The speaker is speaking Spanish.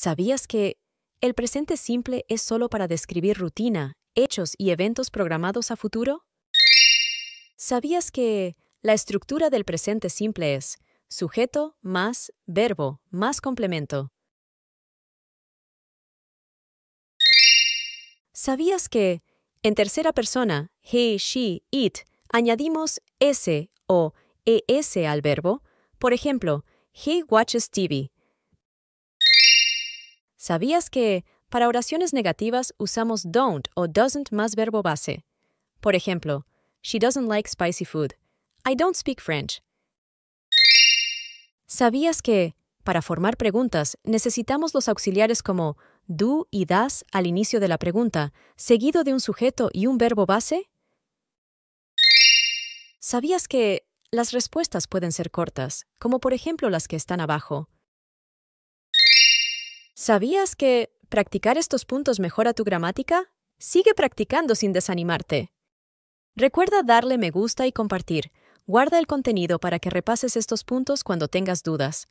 ¿Sabías que el presente simple es solo para describir rutina, hechos y eventos programados a futuro? ¿Sabías que la estructura del presente simple es sujeto más verbo más complemento? ¿Sabías que en tercera persona, he, she, it, añadimos s o es al verbo? Por ejemplo, he watches TV. ¿Sabías que para oraciones negativas usamos don't o doesn't más verbo base? Por ejemplo, She doesn't like spicy food. I don't speak French. ¿Sabías que para formar preguntas necesitamos los auxiliares como do y das al inicio de la pregunta, seguido de un sujeto y un verbo base? ¿Sabías que las respuestas pueden ser cortas, como por ejemplo las que están abajo? ¿Sabías que practicar estos puntos mejora tu gramática? Sigue practicando sin desanimarte. Recuerda darle me gusta y compartir. Guarda el contenido para que repases estos puntos cuando tengas dudas.